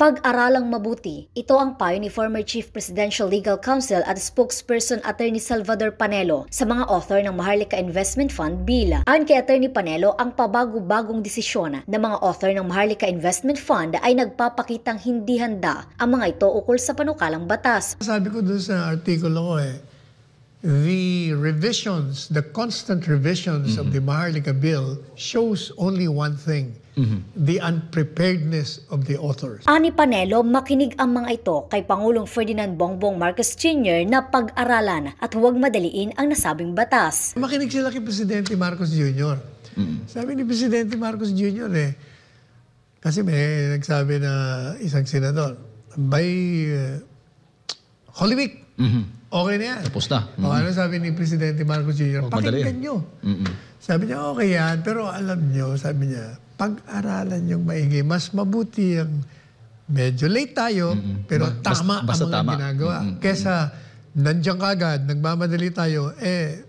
Pag-aralang mabuti, ito ang payo ni former Chief Presidential Legal Counsel at spokesperson Attorney Salvador Panelo sa mga author ng Maharlika Investment Fund Bila. Ayon kay Attorney Panelo, ang pabago-bagong desisyon ng mga author ng Maharlika Investment Fund ay nagpapakitang hindi handa ang mga ito ukol sa panukalang batas. Sabi ko doon sa artikulo ko eh, the revisions, the constant revisions mm-hmm. of the Maharlika Bill shows only one thing, mm-hmm. the unpreparedness of the authors. Ani Panelo, makinig ang mga ito kay Pangulong Ferdinand Bongbong Marcos Jr. na pag-aralan at huwag madaliin ang nasabing batas. Makinig sila kay Presidente Marcos Jr. Mm-hmm. Sabi ni Presidente Marcos Jr. eh, kasi may nagsabi na isang senador, by uh, Holy Week, mm-hmm Okay na yan. Tapos na. Mm-hmm. O ano sabi ni Presidente Marcos Jr.? Oh, Pakinggan nyo. Mm-hmm. Sabi niya, okay yan. Pero alam nyo, sabi niya, pag-aralan yung maigi. Mas mabuti yung medyo late tayo, mm-hmm. pero Bas, tama ang mga tama. ginagawa. Mm-hmm. Kesa nandiyan kagad, nagmamadali tayo, eh,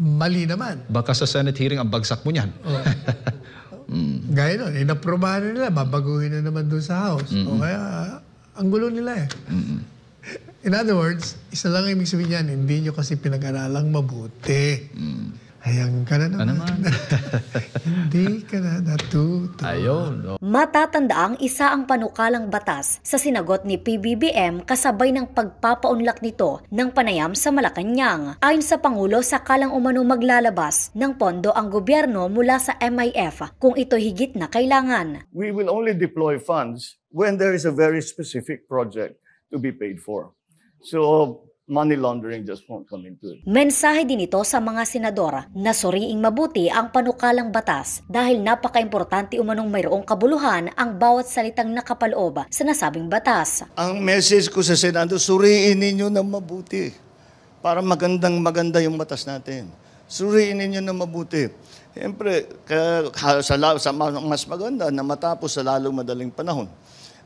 mali naman. Baka sa Senate hearing ang bagsak mo niyan. Oh. mm. Gaya nun, inaprobahan nila, babaguhin na naman doon sa House. Mm-hmm. O kaya, ang gulo nila eh. Mm-hmm. In other words, isa lang ang ibig sabihin niyan, hindi niyo kasi pinag-aralang mabuti. Mm. Ayan ka na ano naman. naman. Hindi ka na natuto. Ayun. No. Matatanda ang isa ang panukalang batas sa sinagot ni PBBM kasabay ng pagpapaunlak nito ng panayam sa Malacanang. Ayon sa Pangulo, sakalang umano maglalabas ng pondo ang gobyerno mula sa MIF kung ito higit na kailangan. We will only deploy funds when there is a very specific project to be paid for. So, money laundering just won't come into it. Mensahe din ito sa mga senadora na suriing mabuti ang panukalang batas dahil napakaimportante umanong mayroong kabuluhan ang bawat salitang nakapaloob sa nasabing batas. Ang message ko sa Senado, suriin ninyo ng mabuti para magandang maganda yung batas natin. Suriin ninyo ng mabuti. Siyempre, sa, sa mas maganda na matapos sa lalong madaling panahon.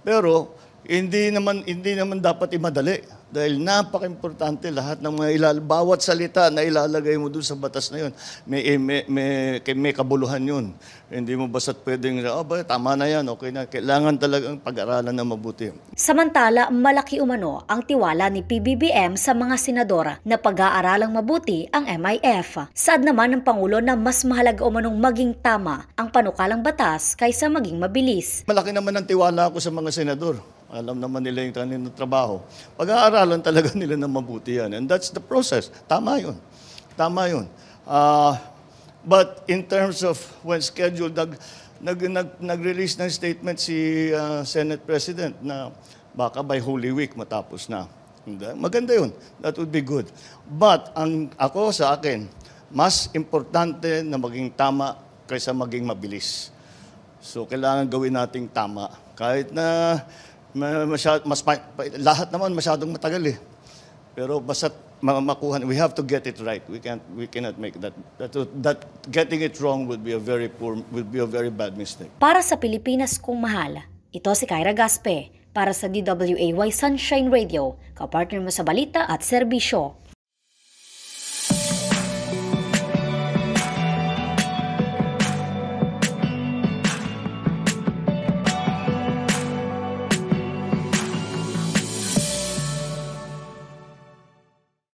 Pero hindi naman hindi naman dapat imadali dahil napaka-importante lahat ng mga ilal bawat salita na ilalagay mo doon sa batas na yun, may, eh, may, may, may kabuluhan yun. Hindi mo basta't pwedeng, oh, ba, tama na yan, okay na. Kailangan talagang pag-aralan na mabuti. Samantala, malaki umano ang tiwala ni PBBM sa mga senadora na pag-aaralang mabuti ang MIF. Saad naman ng Pangulo na mas mahalaga umanong maging tama ang panukalang batas kaysa maging mabilis. Malaki naman ang tiwala ko sa mga senador. Alam naman nila yung kanilang trabaho. Pag-aaralan pag-aralan talaga nila ng mabuti yan. And that's the process. Tama yun. Tama yun. Uh, but in terms of when scheduled, nag, nag, nag, nag-release ng statement si uh, Senate President na baka by Holy Week matapos na. Maganda yun. That would be good. But ang ako sa akin, mas importante na maging tama kaysa maging mabilis. So kailangan gawin nating tama. Kahit na masyad, mas lahat naman masyadong matagal eh. Pero basta makuha, we have to get it right. We can't, we cannot make that, that, that getting it wrong would be a very poor, would be a very bad mistake. Para sa Pilipinas kung mahal, ito si Kyra Gaspe para sa DWAY Sunshine Radio, kapartner mo sa balita at serbisyo.